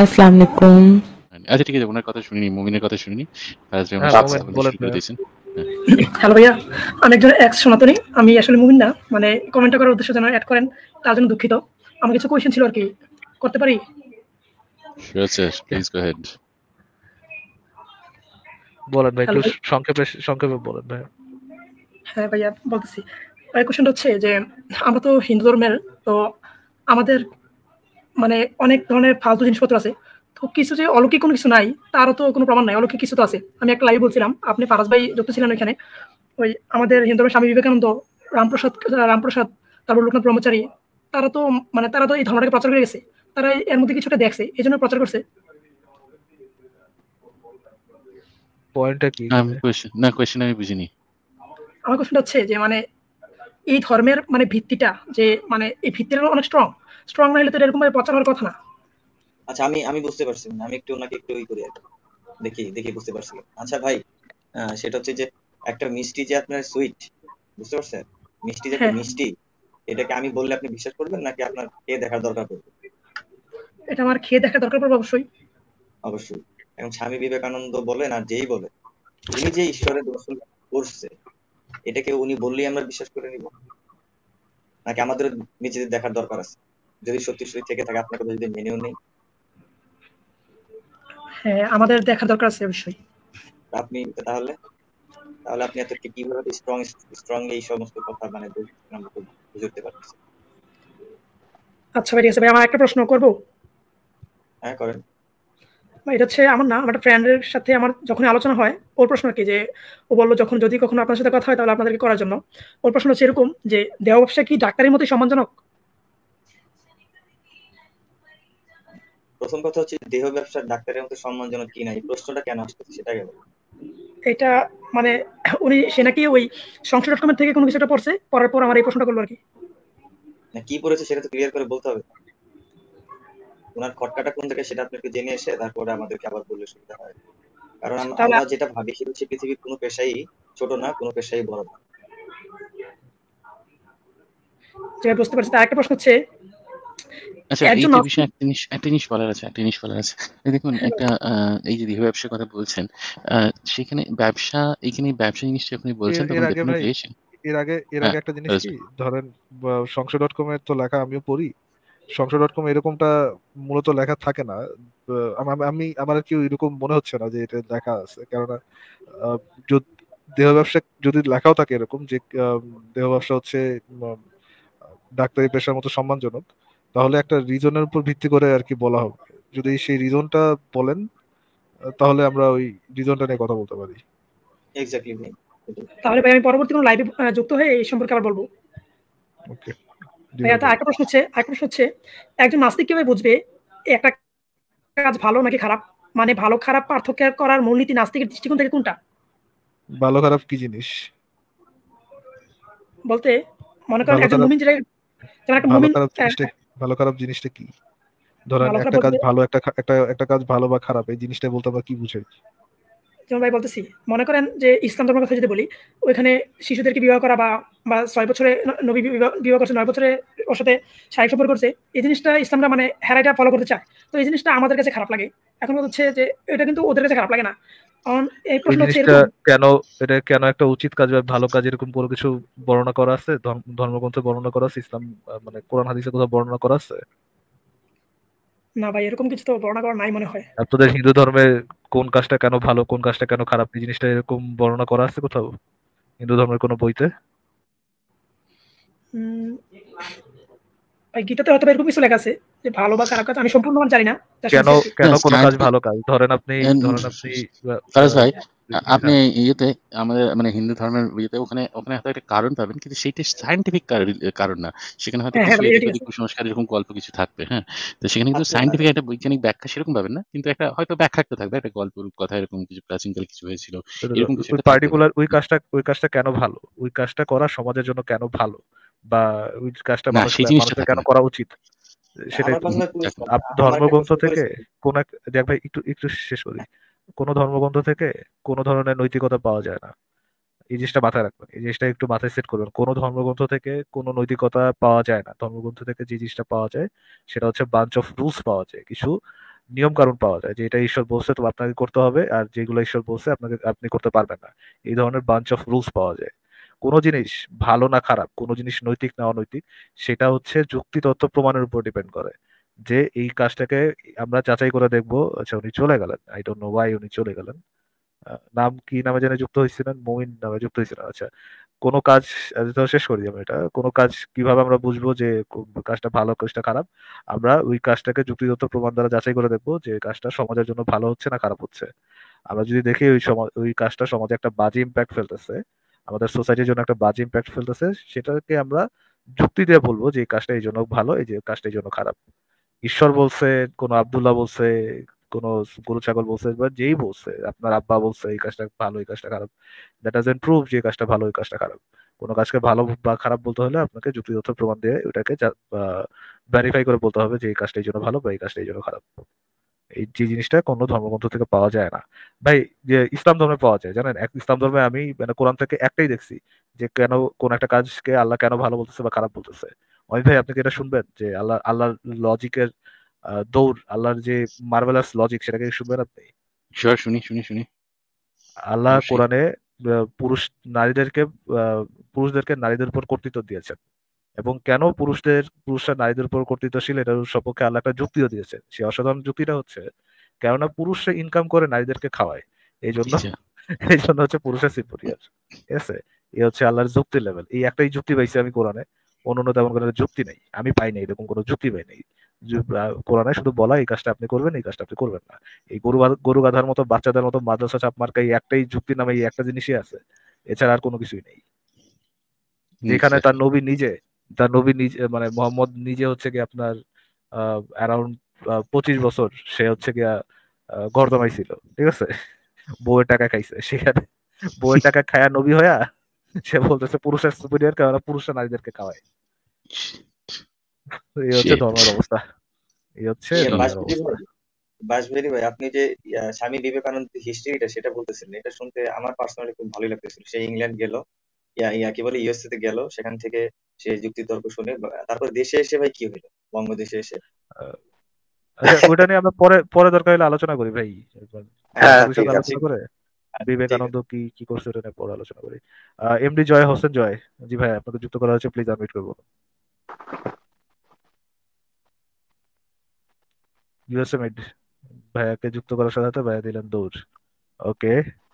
আসসালামু আলাইকুম আচ্ছা ঠিক আছে ওনার কথা শুনিনি মুমিনের কথা শুনিনি হ্যাঁ, দিয়েছেন হ্যালো ভাইয়া আমি একজন এক্স সনাতনী আমি আসলে মুমিন না মানে কমেন্ট করার উদ্দেশ্যে যেন অ্যাড করেন তার জন্য দুঃখিত আমার কিছু কোয়েশ্চেন ছিল আর কি করতে পারি প্লিজ গো হেড বলেন ভাই একটু সংক্ষেপে সংক্ষেপে বলেন ভাই হ্যাঁ ভাইয়া বলতেছি এই কোশ্চেনটা হচ্ছে যে আমরা তো হিন্দু ধর্মের তো আমাদের মানে অনেক ধরনের ফালতু জিনিসপত্র আছে তো কিছু যে অলৌকিক কোনো কিছু নাই তারও তো কোনো প্রমাণ নাই অলৌকিক কিছু তো আছে আমি একটা লাইভ বলছিলাম আপনি ফারাজ ভাই যুক্ত ছিলেন ওইখানে ওই আমাদের হিন্দু স্বামী বিবেকানন্দ রামপ্রসাদ রামপ্রসাদ তারপর লোকনাথ ব্রহ্মচারী তারা তো মানে তারা তো এই ধর্মটাকে প্রচার করে গেছে তারা এর মধ্যে কিছুটা দেখছে এই জন্য প্রচার করছে আমার কোশ্চেনটা হচ্ছে যে মানে এই ধর্মের মানে ভিত্তিটা যে মানে এই ভিত্তিটা অনেক স্ট্রং স্ট্রং না হলে তো এরকম ভাবে প্রচার হওয়ার কথা না আচ্ছা আমি আমি বুঝতে পারছি আমি একটু ওনাকে একটু ওই করি দেখি দেখি বুঝতে পারছি আচ্ছা ভাই সেটা হচ্ছে যে একটা মিষ্টি যে আপনার সুইট বুঝতে পারছেন মিষ্টি যে একটা হ্যাঁ। মিষ্টি এটাকে আমি বললে আপনি বিশ্বাস করবেন নাকি আপনার কে দেখার দরকার পড়বে এটা আমার খেয়ে দেখা দরকার পড়বে অবশ্যই অবশ্যই এখন স্বামী বিবেকানন্দ বলেন আর যেই বলে উনি যে ঈশ্বরের দর্শন করছে এটাকে উনি বললেই আমরা বিশ্বাস করে নিব নাকি আমাদের নিজেদের দেখার দরকার আছে যদি সত্যি সত্যি থেকে থাকে আপনার কথা যদি মেনেও নেই হ্যাঁ আমাদের দেখা দরকার আছে অবশ্যই আপনি তাহলে তাহলে আপনি এত কিভাবে স্ট্রং স্ট্রং এই সমস্ত কথা মানে বুঝতে পারছেন আচ্ছা ভাই ঠিক আছে ভাই আমার একটা প্রশ্ন করব হ্যাঁ করেন এটা হচ্ছে আমার না আমার ফ্রেন্ডের সাথে আমার যখন আলোচনা হয় ওর প্রশ্ন কি যে ও বললো যখন যদি কখনো আপনার সাথে কথা হয় তাহলে আপনাদেরকে করার জন্য ওর প্রশ্ন হচ্ছে এরকম যে দেহ ব্যবসা কি ডাক্তারের মতো সম্মানজনক প্রথম কথা হচ্ছে দেহ ব্যবসার ডাক্তারের মতো সম্মানজনক কিনা এই প্রশ্নটা কেন আসতেছে সেটা বলো এটা মানে উনি সে নাকি ওই সংসদ ডট থেকে কোনো কিছুটা পড়ছে পড়ার পর আমার এই প্রশ্নটা করলো আর কি কি পড়েছে সেটা তো ক্লিয়ার করে বলতে হবে ওনার খটকাটা কোন থেকে সেটা আপনাকে জেনে এসে তারপরে আমাদেরকে আবার বললে সুবিধা হয় কারণ আমরা যেটা ভাবি সেটা হচ্ছে পৃথিবীর কোনো পেশাই ছোট না কোনো পেশাই বড় না বুঝতে পারছি তার একটা প্রশ্ন হচ্ছে আমিও পড়ি ডট কম এরকমটা মূলত লেখা থাকে না আমি আমার কেউ এরকম মনে হচ্ছে না যে এটা লেখা আছে কেননা দেহ ব্যবসা যদি লেখাও থাকে এরকম যে দেহ ব্যবসা হচ্ছে ডাক্তারি পেশার মতো সম্মানজনক তাহলে একটা রিজনের উপর ভিত্তি করে আর কি বলা হবে যদি সেই রিজনটা বলেন তাহলে আমরা ওই রিজনটা নিয়ে কথা বলতে পারি এক্স্যাক্টলি তাহলে ভাই আমি পরবর্তী কোনো লাইভে যুক্ত হয়ে এই সম্পর্কে আবার বলবো ওকে ভাই একটা আচ্ছা, প্রশ্ন হচ্ছে একটা প্রশ্ন হচ্ছে একজন নাস্তিক কিভাবে বুঝবে একটা কাজ ভালো নাকি খারাপ মানে ভালো খারাপ পার্থক্য করার মূলনীতি নাস্তিকের দৃষ্টিকোণ থেকে কোনটা ভালো খারাপ কি জিনিস বলতে মনে করেন একজন মুমিন যেটা যেমন একটা মুমিন ভালো খারাপ জিনিসটা কি ধরেন একটা কাজ ভালো একটা একটা একটা কাজ ভালো বা খারাপ এই জিনিসটা বলতে আমরা কি বুঝাই যেমন ভাই বলতেছি মনে করেন যে ইসলাম ধর্মের কথা যদি বলি ওইখানে শিশুদেরকে বিবাহ করা বা বা ছয় বছরে নবী বিবাহ করছে নয় বছরে ওর সাথে শারীরিক সম্পর্ক করছে এই জিনিসটা ইসলামরা মানে হেরাইটা ফলো করতে চায় তো এই জিনিসটা আমাদের কাছে খারাপ লাগে এখন হচ্ছে যে এটা কিন্তু ওদের কাছে খারাপ লাগে না কারণ এই প্রশ্ন হচ্ছে কেন এটা কেন একটা উচিত কাজ বা ভালো কাজ এরকম কোনো কিছু বর্ণনা করা আছে ধর্মগ্রন্থে বর্ণনা করা আছে ইসলাম মানে কোরআন হাদিসে কোথাও বর্ণনা করা আছে না ভাই এরকম কিছু তো বর্ণনা করা নাই মনে হয় তোদের হিন্দু ধর্মে কোন কাজটা কেন ভালো কোন কাজটা কেন খারাপ এই জিনিসটা এরকম বর্ণনা করা আছে কোথাও হিন্দু ধর্মের কোনো বইতে ভাই গীতাতে হয়তো এরকম কিছু লেখা আছে যে ভালো বা খারাপ কাজ আমি সম্পূর্ণ জানি না কেন কেন কোন কাজ ভালো কাজ ধরেন আপনি ধরেন আপনি ভাই হ্যাঁ। আপনি ইয়েতে আমাদের মানে হিন্দু ধর্মের ইয়েতে ওখানে ওখানে হয়তো একটা কারণ পাবেন কিন্তু সেইটা সায়েন্টিফিক কারণ না সেখানে হয়তো হ্যাঁ, হ্যাঁ, কুসংস্কার এরকম গল্প কিছু থাকবে হ্যাঁ তো সেখানে কিন্তু সায়েন্টিফিক আচ্ছা। একটা বৈজ্ঞানিক ব্যাখ্যা সেরকম পাবেন না কিন্তু একটা হয়তো ব্যাখ্যা একটা থাকবে একটা গল্প কথা এরকম কিছু প্রাচীনকাল কিছু হয়েছিল এরকম কিছু পার্টিকুলার ওই কাজটা ওই কাজটা কেন ভালো ওই কাজটা করা সমাজের জন্য কেন ভালো বা ওই কাজটা মানুষের কেন করা উচিত সেটাই ধর্মগ্রন্থ থেকে কোন এক দেখ ভাই একটু একটু শেষ করি কোনো ধর্মগ্রন্থ থেকে কোনো ধরনের নৈতিকতা পাওয়া যায় না এই জিনিসটা মাথায় রাখবেন এই জিনিসটা একটু মাথায় সেট করবেন কোনো ধর্মগ্রন্থ থেকে কোনো নৈতিকতা পাওয়া যায় না ধর্মগ্রন্থ থেকে যে জিনিসটা পাওয়া যায় সেটা হচ্ছে বাঞ্চ অফ রুলস পাওয়া যায় কিছু নিয়ম কারণ পাওয়া যায় যে এটা ঈশ্বর বলছে তো আপনাকে করতে হবে আর যেগুলো ঈশ্বর বলছে আপনাকে আপনি করতে পারবেন না এই ধরনের বাঞ্চ অফ রুলস পাওয়া যায় কোনো জিনিস ভালো না খারাপ কোনো জিনিস নৈতিক না অনৈতিক সেটা হচ্ছে যুক্তি তথ্য প্রমাণের উপর ডিপেন্ড করে যে এই কাজটাকে আমরা যাচাই করে দেখব আচ্ছা উনি চলে গেলেন আই ডোন্ট নো ওয়াই উনি চলে গেলেন নাম কি নামে যেন যুক্ত হয়েছিলেন মোমিন নামে যুক্ত হয়েছিলেন আচ্ছা কোনো কাজ আচ্ছা, শেষ করি আমি এটা কোনো কাজ কিভাবে আমরা বুঝবো যে কাজটা ভালো কাজটা খারাপ আমরা ওই কাজটাকে যুক্তিগত প্রমাণ দ্বারা যাচাই করে দেখবো যে কাজটা সমাজের জন্য ভালো হচ্ছে না খারাপ হচ্ছে আমরা যদি দেখি ওই সমাজ ওই কাজটা সমাজে একটা বাজে ইম্প্যাক্ট ফেলতেছে আমাদের সোসাইটির জন্য একটা বাজে ইম্প্যাক্ট ফেলতেছে সেটাকে আমরা যুক্তি দিয়ে বলবো যে এই কাজটা এই জন্য ভালো এই যে কাজটা এই জন্য খারাপ ঈশ্বর বলছে কোন আবদুল্লাহ বলছে কোন গরু ছাগল বলছে বা যেই বলছে আপনার আব্বা বলছে এই কাজটা ভালো এই কাজটা খারাপ দ্যাট ডাজেন্ট প্রুভ যে কাজটা ভালো এই কাজটা খারাপ কোনো কাজকে ভালো বা খারাপ বলতে হলে আপনাকে যুক্তিযুক্ত প্রমাণ দিয়ে ওটাকে ভ্যারিফাই করে বলতে হবে যে এই কাজটা এই জন্য ভালো বা এই কাজটা এই জন্য খারাপ এই যে জিনিসটা কোনো ধর্মগ্রন্থ থেকে পাওয়া যায় না ভাই যে ইসলাম ধর্মে পাওয়া যায় জানেন এক ইসলাম ধর্মে আমি মানে কোরআন থেকে একটাই দেখছি যে কেন কোন একটা কাজকে আল্লাহ কেন ভালো বলতেছে বা খারাপ বলতেছে অনিল ভাই আপনি কি এটা শুনবেন যে আল্লাহ আল্লাহর লজিকের দৌড় আল্লাহর যে মার্ভেলাস লজিক সেটাকে শুনবেন আপনি শুনি শুনি শুনি আল্লাহ কোরআনে পুরুষ নারীদেরকে পুরুষদেরকে নারীদের উপর কর্তৃত্ব দিয়েছেন এবং কেন পুরুষদের পুরুষরা নারীদের উপর কর্তৃত্বশীল এটার সপক্ষে আল্লাহ একটা যুক্তিও দিয়েছেন সেই অসাধারণ যুক্তিটা হচ্ছে কেননা পুরুষরা ইনকাম করে নারীদেরকে খাওয়ায় এই জন্য আচ্ছা। এই জন্য হচ্ছে পুরুষের সিম্পোরিয়ার ঠিক আছে এই হচ্ছে আল্লাহর যুক্তি লেভেল এই একটাই যুক্তি পাইছি আমি কোরআনে অন্য তেমন কোনো যুক্তি নেই আমি পাই নাই এরকম কোনো যুক্তি পাই নাই কোরআনে শুধু বলা এই কাজটা আপনি করবেন এই কাজটা আপনি করবেন না এই গরু গরু গাধার মতো বাচ্চাদের মতো মাদ্রাসা চাপ মার্কা এই একটাই যুক্তি নামে এই একটা জিনিসই আছে এছাড়া আর কোনো কিছুই নেই যেখানে তার নবী নিজে তার নবী নিজে মানে মোহাম্মদ নিজে হচ্ছে কি আপনার অ্যারাউন্ড পঁচিশ বছর সে হচ্ছে গিয়া ঘর ছিল ঠিক আছে বউয়ের টাকা খাইছে সেখানে বউয়ের টাকা খায়া নবী হয়া সে বলতেছে পুরুষের সুপিরিয়ার কারণ পুরুষের নারীদেরকে খাওয়ায় এই হচ্ছে ধর্মের অবস্থা এই হচ্ছে বাসবেরি ভাই আপনি যে স্বামী বিবেকানন্দ হিস্ট্রিটা সেটা এটা শুনতে আমার পার্সোনালি খুব ভালোই লাগতেছিল সে ইংল্যান্ড গেল ইয়া ইয়া কি বলে ইউএসএ তে গেল সেখান থেকে সে যুক্তি তর্ক শুনে তারপর দেশে এসে ভাই কি হইলো বঙ্গদেশে এসে আচ্ছা, ওটা নিয়ে আমরা পরে পরে দরকার হলে আলোচনা করি ভাই হ্যাঁ, করে হ্যাঁ, বিবেকানন্দ কি কি করছে এটা নিয়ে পরে আলোচনা করি এমডি জয় হোসেন জয় জি ভাই আপনাদের যুক্ত করা হয়েছে প্লিজ আনমিউট করবো ইউএসএ মিড ভাইয়াকে যুক্ত করার সাথে ভাইয়া দিলেন দৌড় ওকে